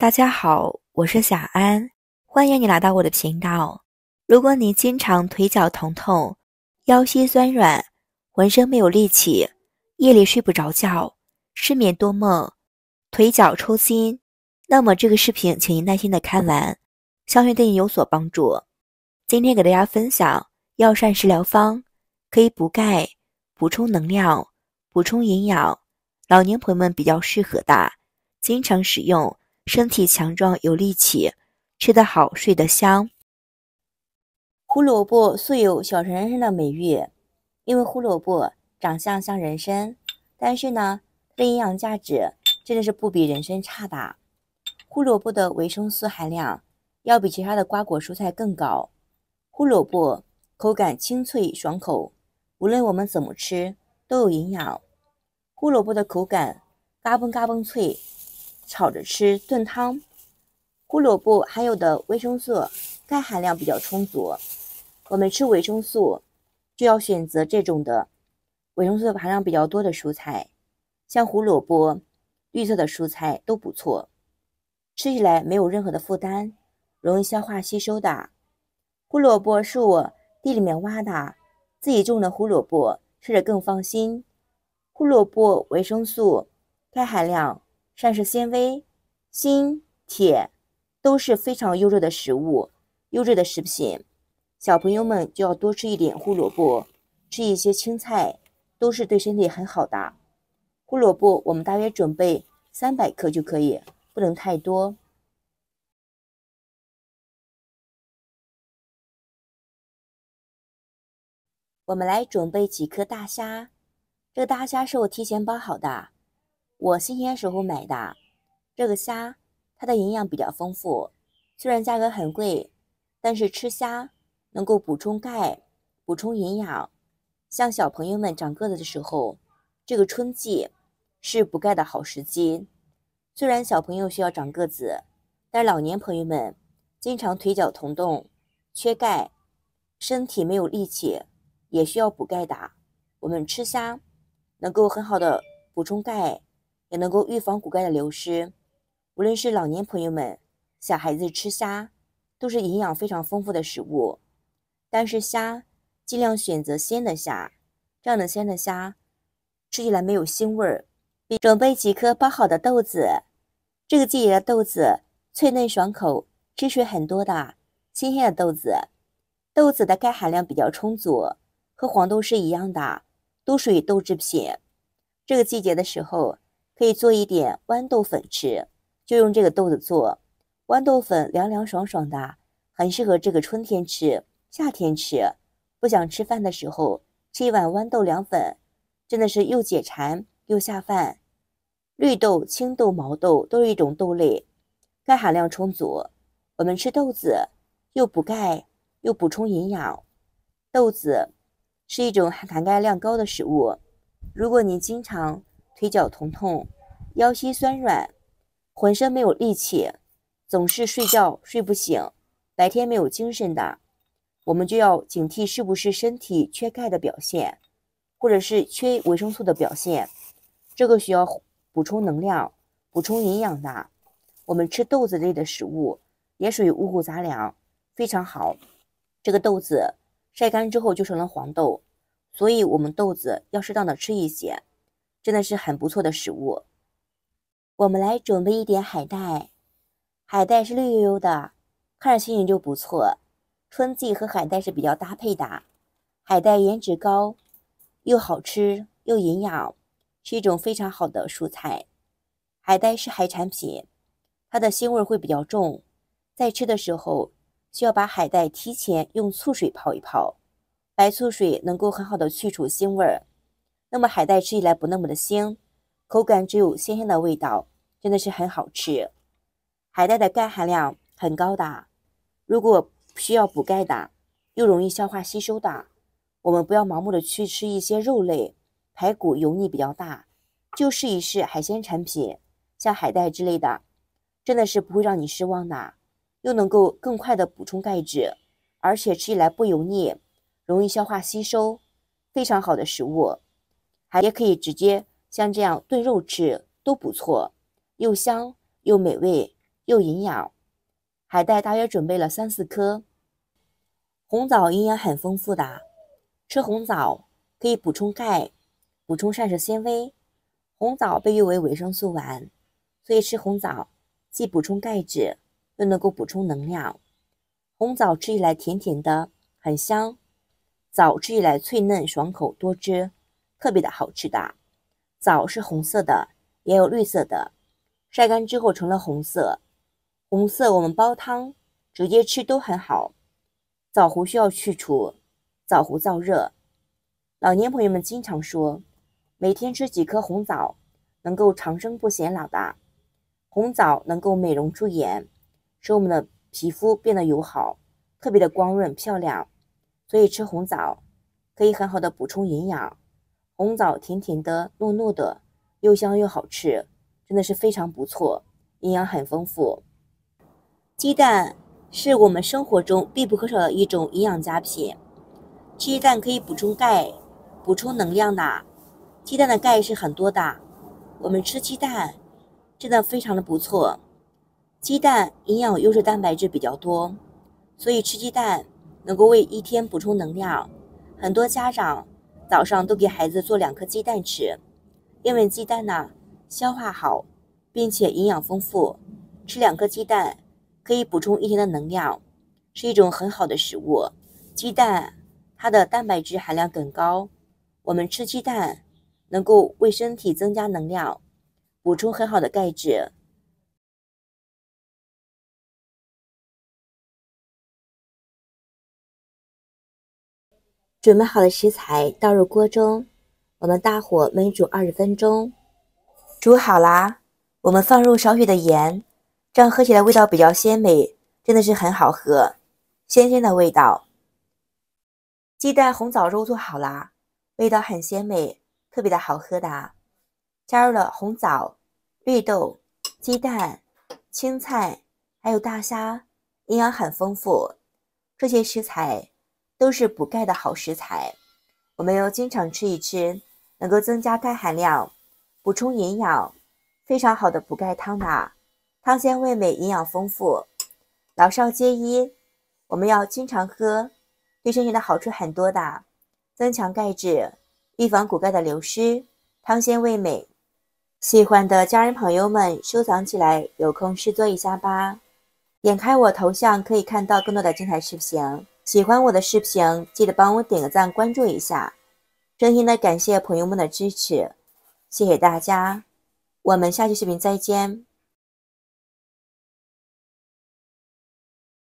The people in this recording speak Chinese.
大家好，我是小安，欢迎你来到我的频道。如果你经常腿脚疼痛、腰膝酸软、浑身没有力气、夜里睡不着觉、失眠多梦、腿脚抽筋，那么这个视频，请您耐心的看完，相信对你有所帮助。今天给大家分享药膳食疗方，可以补钙、补充能量、补充营养，老年朋友们比较适合的，经常使用。身体强壮有力气，吃得好睡得香。胡萝卜素有“小人参”的美誉，因为胡萝卜长相像人参，但是呢，它的营养价值真的是不比人参差的。胡萝卜的维生素含量要比其他的瓜果蔬菜更高。胡萝卜口感清脆爽口，无论我们怎么吃都有营养。胡萝卜的口感嘎嘣嘎嘣脆。炒着吃、炖汤，胡萝卜含有的维生素、钙含量比较充足。我们吃维生素就要选择这种的维生素含量比较多的蔬菜，像胡萝卜、绿色的蔬菜都不错。吃起来没有任何的负担，容易消化吸收的。胡萝卜是我地里面挖的，自己种的胡萝卜吃着更放心。胡萝卜维生素、钙含量。膳食纤维、锌、铁都是非常优质的食物、优质的食品。小朋友们就要多吃一点胡萝卜，吃一些青菜，都是对身体很好的。胡萝卜我们大约准备三百克就可以，不能太多。我们来准备几颗大虾，这个大虾是我提前剥好的。我新鲜时候买的，这个虾，它的营养比较丰富。虽然价格很贵，但是吃虾能够补充钙，补充营养。像小朋友们长个子的时候，这个春季是补钙的好时机。虽然小朋友需要长个子，但老年朋友们经常腿脚疼痛缺钙，身体没有力气，也需要补钙的。我们吃虾能够很好的补充钙。也能够预防骨钙的流失。无论是老年朋友们、小孩子吃虾，都是营养非常丰富的食物。但是虾尽量选择鲜的虾，这样的鲜的虾吃起来没有腥味儿。准备几颗剥好的豆子，这个季节的豆子脆嫩爽口，汁水很多的，新鲜的豆子。豆子的钙含量比较充足，和黄豆是一样的，都属于豆制品。这个季节的时候。可以做一点豌豆粉吃，就用这个豆子做豌豆粉，凉凉爽爽的，很适合这个春天吃、夏天吃。不想吃饭的时候，吃一碗豌豆凉粉，真的是又解馋又下饭。绿豆、青豆、毛豆都是一种豆类，钙含量充足。我们吃豆子，又补钙又补充营养。豆子是一种含钙量高的食物。如果你经常腿脚疼痛、腰膝酸软、浑身没有力气，总是睡觉睡不醒，白天没有精神的，我们就要警惕是不是身体缺钙的表现，或者是缺维生素的表现。这个需要补充能量、补充营养的。我们吃豆子类的食物也属于五谷杂粮，非常好。这个豆子晒干之后就成了黄豆，所以我们豆子要适当的吃一些。真的是很不错的食物。我们来准备一点海带，海带是绿油油的，看着心情就不错。春季和海带是比较搭配的，海带颜值高，又好吃又营养，是一种非常好的蔬菜。海带是海产品，它的腥味会比较重，在吃的时候需要把海带提前用醋水泡一泡，白醋水能够很好的去除腥味儿。那么海带吃起来不那么的腥，口感只有鲜鲜的味道，真的是很好吃。海带的钙含量很高的，如果需要补钙的，又容易消化吸收的，我们不要盲目的去吃一些肉类，排骨油腻比较大，就试一试海鲜产品，像海带之类的，真的是不会让你失望的，又能够更快的补充钙质，而且吃起来不油腻，容易消化吸收，非常好的食物。还也可以直接像这样炖肉吃都不错，又香又美味又营养。海带大约准备了三四颗，红枣营养很丰富的，吃红枣可以补充钙，补充膳食纤维。红枣被誉为维生素丸，所以吃红枣既补充钙质，又能够补充能量。红枣吃起来甜甜的，很香；枣吃起来脆嫩爽口多汁。特别的好吃的，枣是红色的，也有绿色的，晒干之后成了红色。红色我们煲汤、直接吃都很好。枣核需要去除，枣核燥热。老年朋友们经常说，每天吃几颗红枣，能够长生不显老的。红枣能够美容驻颜，使我们的皮肤变得友好，特别的光润漂亮。所以吃红枣可以很好的补充营养。红枣甜甜的、糯糯的，又香又好吃，真的是非常不错，营养很丰富。鸡蛋是我们生活中必不可少的一种营养佳品，鸡蛋可以补充钙、补充能量的。鸡蛋的钙是很多的，我们吃鸡蛋真的非常的不错。鸡蛋营养又是蛋白质比较多，所以吃鸡蛋能够为一天补充能量。很多家长。早上都给孩子做两颗鸡蛋吃，因为鸡蛋呢消化好，并且营养丰富，吃两颗鸡蛋可以补充一天的能量，是一种很好的食物。鸡蛋它的蛋白质含量更高，我们吃鸡蛋能够为身体增加能量，补充很好的钙质。准备好的食材倒入锅中，我们大火焖煮二十分钟，煮好啦。我们放入少许的盐，这样喝起来味道比较鲜美，真的是很好喝，鲜鲜的味道。鸡蛋红枣肉做好啦，味道很鲜美，特别的好喝的啊！加入了红枣、绿豆、鸡蛋、青菜，还有大虾，营养很丰富。这些食材。都是补钙的好食材，我们要经常吃一吃，能够增加钙含量，补充营养，非常好的补钙汤的，汤鲜味美，营养丰富，老少皆宜，我们要经常喝，对身体的好处很多的，增强钙质，预防骨钙的流失，汤鲜味美，喜欢的家人朋友们收藏起来，有空试做一下吧，点开我头像可以看到更多的精彩视频。喜欢我的视频，记得帮我点个赞、关注一下。真心的感谢朋友们的支持，谢谢大家！我们下期视频再见。